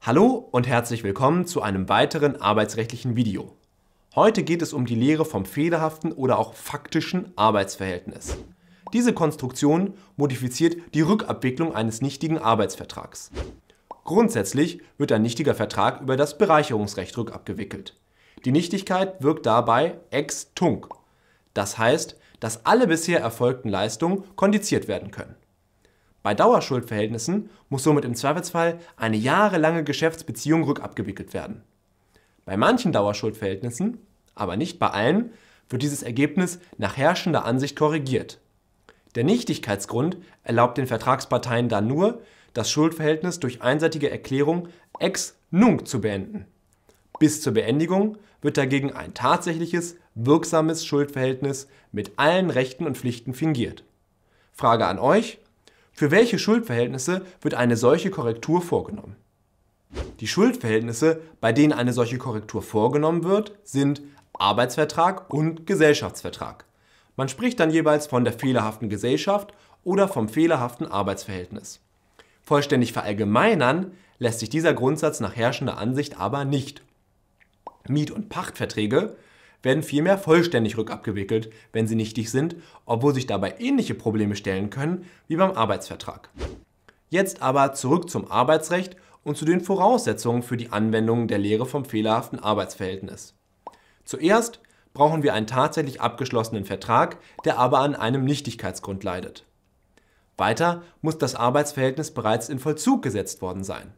Hallo und herzlich willkommen zu einem weiteren arbeitsrechtlichen Video. Heute geht es um die Lehre vom fehlerhaften oder auch faktischen Arbeitsverhältnis. Diese Konstruktion modifiziert die Rückabwicklung eines nichtigen Arbeitsvertrags. Grundsätzlich wird ein nichtiger Vertrag über das Bereicherungsrecht rückabgewickelt. Die Nichtigkeit wirkt dabei ex tunc. Das heißt, dass alle bisher erfolgten Leistungen kondiziert werden können. Bei Dauerschuldverhältnissen muss somit im Zweifelsfall eine jahrelange Geschäftsbeziehung rückabgewickelt werden. Bei manchen Dauerschuldverhältnissen, aber nicht bei allen, wird dieses Ergebnis nach herrschender Ansicht korrigiert. Der Nichtigkeitsgrund erlaubt den Vertragsparteien dann nur, das Schuldverhältnis durch einseitige Erklärung ex nunc zu beenden. Bis zur Beendigung wird dagegen ein tatsächliches, wirksames Schuldverhältnis mit allen Rechten und Pflichten fingiert. Frage an euch, für welche Schuldverhältnisse wird eine solche Korrektur vorgenommen? Die Schuldverhältnisse, bei denen eine solche Korrektur vorgenommen wird, sind Arbeitsvertrag und Gesellschaftsvertrag. Man spricht dann jeweils von der fehlerhaften Gesellschaft oder vom fehlerhaften Arbeitsverhältnis. Vollständig verallgemeinern lässt sich dieser Grundsatz nach herrschender Ansicht aber nicht. Miet- und Pachtverträge werden vielmehr vollständig rückabgewickelt, wenn sie nichtig sind, obwohl sich dabei ähnliche Probleme stellen können wie beim Arbeitsvertrag. Jetzt aber zurück zum Arbeitsrecht und zu den Voraussetzungen für die Anwendung der Lehre vom fehlerhaften Arbeitsverhältnis. Zuerst brauchen wir einen tatsächlich abgeschlossenen Vertrag, der aber an einem Nichtigkeitsgrund leidet. Weiter muss das Arbeitsverhältnis bereits in Vollzug gesetzt worden sein.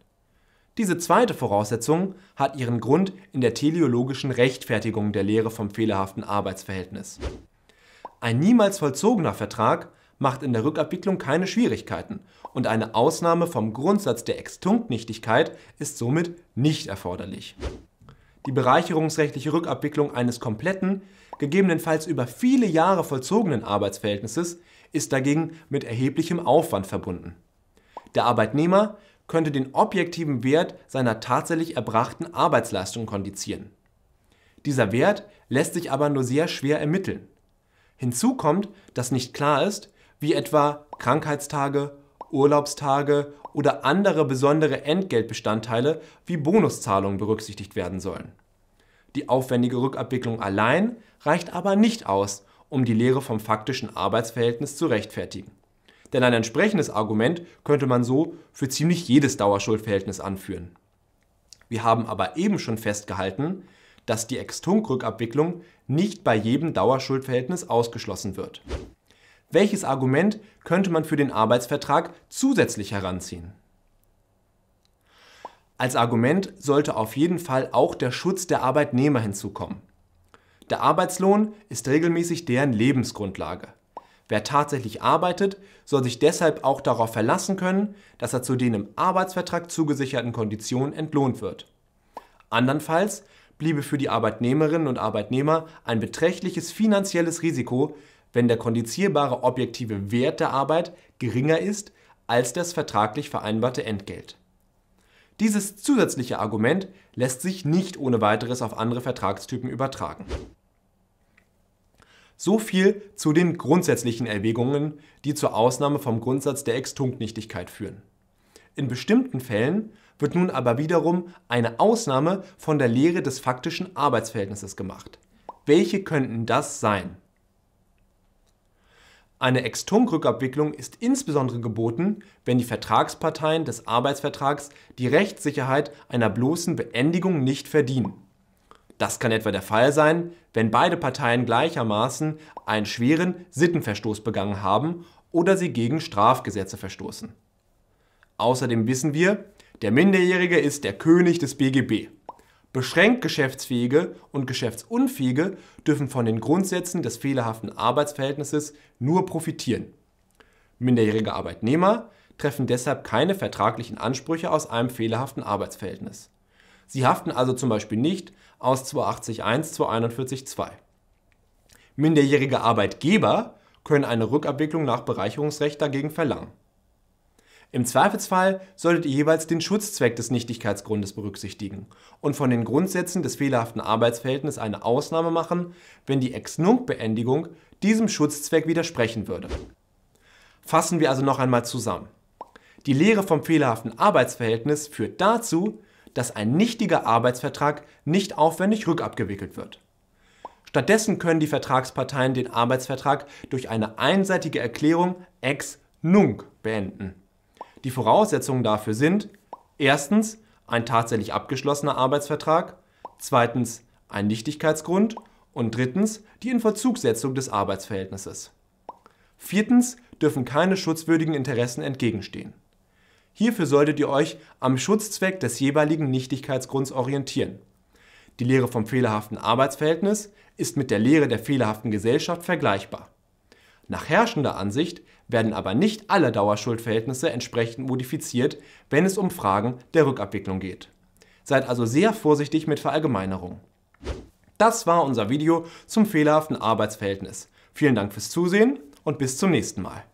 Diese zweite Voraussetzung hat ihren Grund in der teleologischen Rechtfertigung der Lehre vom fehlerhaften Arbeitsverhältnis. Ein niemals vollzogener Vertrag macht in der Rückabwicklung keine Schwierigkeiten und eine Ausnahme vom Grundsatz der Extunktnichtigkeit ist somit nicht erforderlich. Die bereicherungsrechtliche Rückabwicklung eines kompletten, gegebenenfalls über viele Jahre vollzogenen Arbeitsverhältnisses ist dagegen mit erheblichem Aufwand verbunden. Der Arbeitnehmer könnte den objektiven Wert seiner tatsächlich erbrachten Arbeitsleistung kondizieren. Dieser Wert lässt sich aber nur sehr schwer ermitteln. Hinzu kommt, dass nicht klar ist, wie etwa Krankheitstage, Urlaubstage oder andere besondere Entgeltbestandteile wie Bonuszahlungen berücksichtigt werden sollen. Die aufwendige Rückabwicklung allein reicht aber nicht aus, um die Lehre vom faktischen Arbeitsverhältnis zu rechtfertigen denn ein entsprechendes Argument könnte man so für ziemlich jedes Dauerschuldverhältnis anführen. Wir haben aber eben schon festgehalten, dass die Extunk-Rückabwicklung nicht bei jedem Dauerschuldverhältnis ausgeschlossen wird. Welches Argument könnte man für den Arbeitsvertrag zusätzlich heranziehen? Als Argument sollte auf jeden Fall auch der Schutz der Arbeitnehmer hinzukommen. Der Arbeitslohn ist regelmäßig deren Lebensgrundlage. Wer tatsächlich arbeitet, soll sich deshalb auch darauf verlassen können, dass er zu den im Arbeitsvertrag zugesicherten Konditionen entlohnt wird. Andernfalls bliebe für die Arbeitnehmerinnen und Arbeitnehmer ein beträchtliches finanzielles Risiko, wenn der kondizierbare objektive Wert der Arbeit geringer ist als das vertraglich vereinbarte Entgelt. Dieses zusätzliche Argument lässt sich nicht ohne weiteres auf andere Vertragstypen übertragen. So viel zu den grundsätzlichen Erwägungen, die zur Ausnahme vom Grundsatz der Extunktnichtigkeit führen. In bestimmten Fällen wird nun aber wiederum eine Ausnahme von der Lehre des faktischen Arbeitsverhältnisses gemacht. Welche könnten das sein? Eine Extunk-Rückabwicklung ist insbesondere geboten, wenn die Vertragsparteien des Arbeitsvertrags die Rechtssicherheit einer bloßen Beendigung nicht verdienen. Das kann etwa der Fall sein, wenn beide Parteien gleichermaßen einen schweren Sittenverstoß begangen haben oder sie gegen Strafgesetze verstoßen. Außerdem wissen wir, der Minderjährige ist der König des BGB. Beschränkt Geschäftsfähige und Geschäftsunfähige dürfen von den Grundsätzen des fehlerhaften Arbeitsverhältnisses nur profitieren. Minderjährige Arbeitnehmer treffen deshalb keine vertraglichen Ansprüche aus einem fehlerhaften Arbeitsverhältnis. Sie haften also zum Beispiel nicht aus 280.1 241.2. Minderjährige Arbeitgeber können eine Rückabwicklung nach Bereicherungsrecht dagegen verlangen. Im Zweifelsfall solltet ihr jeweils den Schutzzweck des Nichtigkeitsgrundes berücksichtigen und von den Grundsätzen des fehlerhaften Arbeitsverhältnisses eine Ausnahme machen, wenn die Ex-Nunc-Beendigung diesem Schutzzweck widersprechen würde. Fassen wir also noch einmal zusammen. Die Lehre vom fehlerhaften Arbeitsverhältnis führt dazu, dass ein nichtiger Arbeitsvertrag nicht aufwendig rückabgewickelt wird. Stattdessen können die Vertragsparteien den Arbeitsvertrag durch eine einseitige Erklärung ex nunc beenden. Die Voraussetzungen dafür sind erstens ein tatsächlich abgeschlossener Arbeitsvertrag, zweitens ein Nichtigkeitsgrund und drittens die Inverzugsetzung des Arbeitsverhältnisses. Viertens dürfen keine schutzwürdigen Interessen entgegenstehen. Hierfür solltet ihr euch am Schutzzweck des jeweiligen Nichtigkeitsgrunds orientieren. Die Lehre vom fehlerhaften Arbeitsverhältnis ist mit der Lehre der fehlerhaften Gesellschaft vergleichbar. Nach herrschender Ansicht werden aber nicht alle Dauerschuldverhältnisse entsprechend modifiziert, wenn es um Fragen der Rückabwicklung geht. Seid also sehr vorsichtig mit Verallgemeinerungen. Das war unser Video zum fehlerhaften Arbeitsverhältnis. Vielen Dank fürs Zusehen und bis zum nächsten Mal.